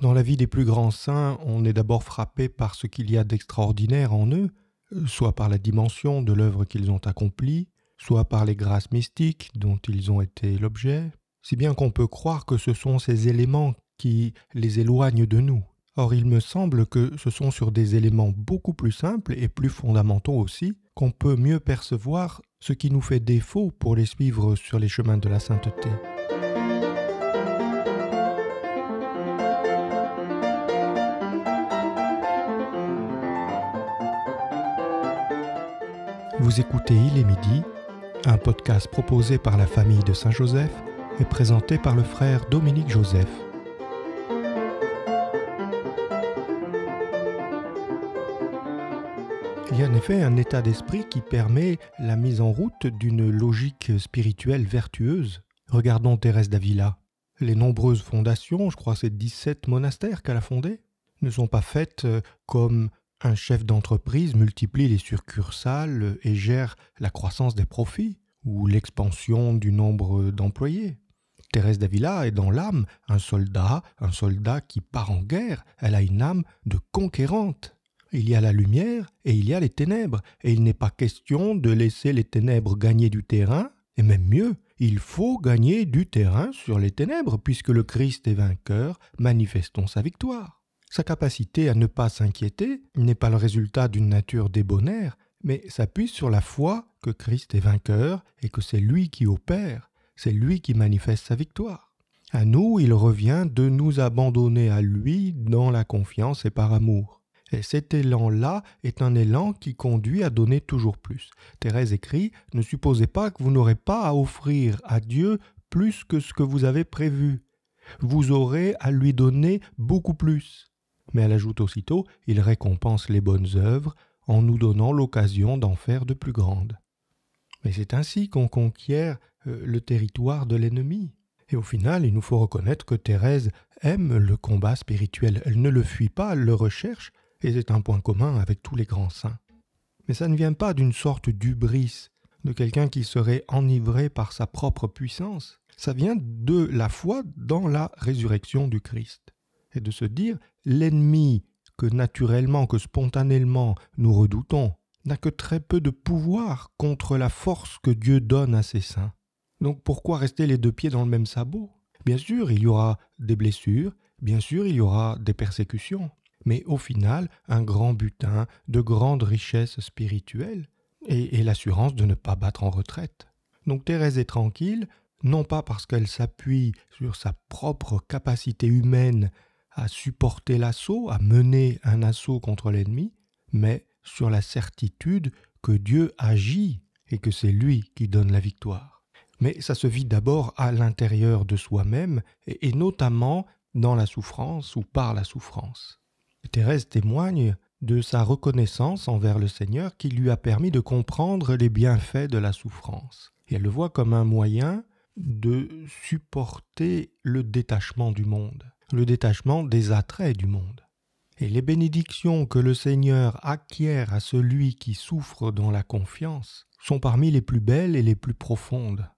Dans la vie des plus grands saints, on est d'abord frappé par ce qu'il y a d'extraordinaire en eux, soit par la dimension de l'œuvre qu'ils ont accomplie, soit par les grâces mystiques dont ils ont été l'objet, si bien qu'on peut croire que ce sont ces éléments qui les éloignent de nous. Or il me semble que ce sont sur des éléments beaucoup plus simples et plus fondamentaux aussi qu'on peut mieux percevoir ce qui nous fait défaut pour les suivre sur les chemins de la sainteté. Vous écoutez Il est midi, un podcast proposé par la famille de Saint-Joseph et présenté par le frère Dominique Joseph. Il y a en effet un état d'esprit qui permet la mise en route d'une logique spirituelle vertueuse. Regardons Thérèse d'Avila. Les nombreuses fondations, je crois c'est 17 monastères qu'elle a fondés, ne sont pas faites euh, comme un chef d'entreprise multiplie les succursales et gère la croissance des profits ou l'expansion du nombre d'employés. Thérèse d'Avila est dans l'âme un soldat, un soldat qui part en guerre, elle a une âme de conquérante. Il y a la lumière et il y a les ténèbres, et il n'est pas question de laisser les ténèbres gagner du terrain, et même mieux, il faut gagner du terrain sur les ténèbres, puisque le Christ est vainqueur, manifestons sa victoire. Sa capacité à ne pas s'inquiéter n'est pas le résultat d'une nature débonnaire, mais s'appuie sur la foi que Christ est vainqueur et que c'est lui qui opère, c'est lui qui manifeste sa victoire. À nous, il revient de nous abandonner à lui dans la confiance et par amour. Et cet élan-là est un élan qui conduit à donner toujours plus. Thérèse écrit Ne supposez pas que vous n'aurez pas à offrir à Dieu plus que ce que vous avez prévu. Vous aurez à lui donner beaucoup plus mais elle ajoute aussitôt Il récompense les bonnes œuvres en nous donnant l'occasion d'en faire de plus grandes. Mais c'est ainsi qu'on conquiert euh, le territoire de l'ennemi. Et au final, il nous faut reconnaître que Thérèse aime le combat spirituel. Elle ne le fuit pas, elle le recherche, et c'est un point commun avec tous les grands saints. Mais ça ne vient pas d'une sorte d'ubris, de quelqu'un qui serait enivré par sa propre puissance. Ça vient de la foi dans la résurrection du Christ et de se dire l'ennemi que naturellement, que spontanément nous redoutons, n'a que très peu de pouvoir contre la force que Dieu donne à ses saints. Donc pourquoi rester les deux pieds dans le même sabot Bien sûr, il y aura des blessures, bien sûr, il y aura des persécutions, mais au final, un grand butin, de grandes richesses spirituelles, et, et l'assurance de ne pas battre en retraite. Donc Thérèse est tranquille, non pas parce qu'elle s'appuie sur sa propre capacité humaine à supporter l'assaut, à mener un assaut contre l'ennemi, mais sur la certitude que Dieu agit et que c'est lui qui donne la victoire. Mais ça se vit d'abord à l'intérieur de soi-même et, notamment dans la souffrance ou par la souffrance. Thérèse témoigne de sa reconnaissance envers le Seigneur qui lui a permis de comprendre les bienfaits de la souffrance. Et elle le voit comme un moyen de supporter le détachement du monde le détachement des attraits du monde. Et les bénédictions que le Seigneur acquiert à celui qui souffre dans la confiance sont parmi les plus belles et les plus profondes.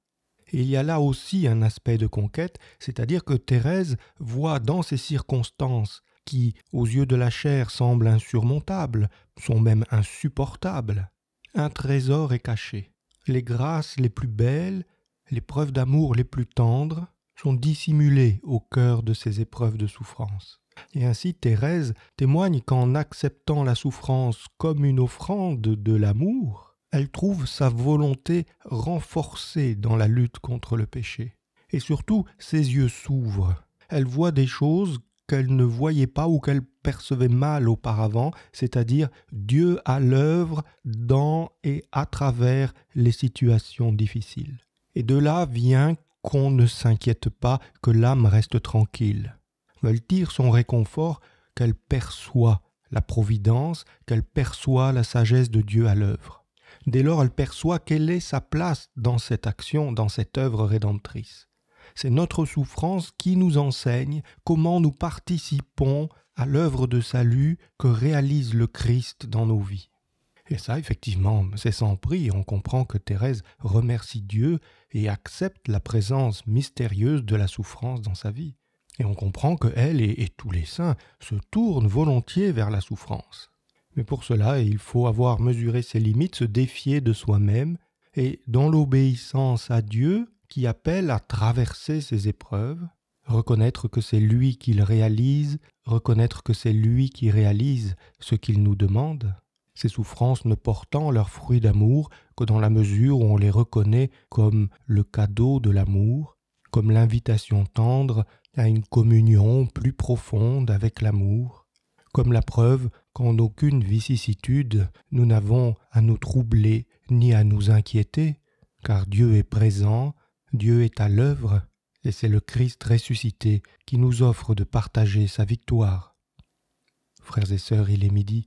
Et il y a là aussi un aspect de conquête, c'est-à-dire que Thérèse voit dans ces circonstances qui, aux yeux de la chair, semblent insurmontables, sont même insupportables, un trésor est caché. Les grâces les plus belles, les preuves d'amour les plus tendres, sont dissimulées au cœur de ces épreuves de souffrance. Et ainsi Thérèse témoigne qu'en acceptant la souffrance comme une offrande de l'amour, elle trouve sa volonté renforcée dans la lutte contre le péché. Et surtout, ses yeux s'ouvrent. Elle voit des choses qu'elle ne voyait pas ou qu'elle percevait mal auparavant, c'est-à-dire Dieu à l'œuvre dans et à travers les situations difficiles. Et de là vient qu'on ne s'inquiète pas, que l'âme reste tranquille. Veulent dire son réconfort qu'elle perçoit la providence, qu'elle perçoit la sagesse de Dieu à l'œuvre. Dès lors, elle perçoit quelle est sa place dans cette action, dans cette œuvre rédemptrice. C'est notre souffrance qui nous enseigne comment nous participons à l'œuvre de salut que réalise le Christ dans nos vies. Et ça, effectivement, c'est sans prix. On comprend que Thérèse remercie Dieu et accepte la présence mystérieuse de la souffrance dans sa vie. Et on comprend que elle et, tous les saints se tournent volontiers vers la souffrance. Mais pour cela, il faut avoir mesuré ses limites, se défier de soi-même, et dans l'obéissance à Dieu, qui appelle à traverser ses épreuves, reconnaître que c'est lui qui réalise, reconnaître que c'est lui qui réalise ce qu'il nous demande, ces souffrances ne portant leurs fruits d'amour que dans la mesure où on les reconnaît comme le cadeau de l'amour, comme l'invitation tendre à une communion plus profonde avec l'amour, comme la preuve qu'en aucune vicissitude nous n'avons à nous troubler ni à nous inquiéter, car Dieu est présent, Dieu est à l'œuvre, et c'est le Christ ressuscité qui nous offre de partager sa victoire. Frères et sœurs, il est midi,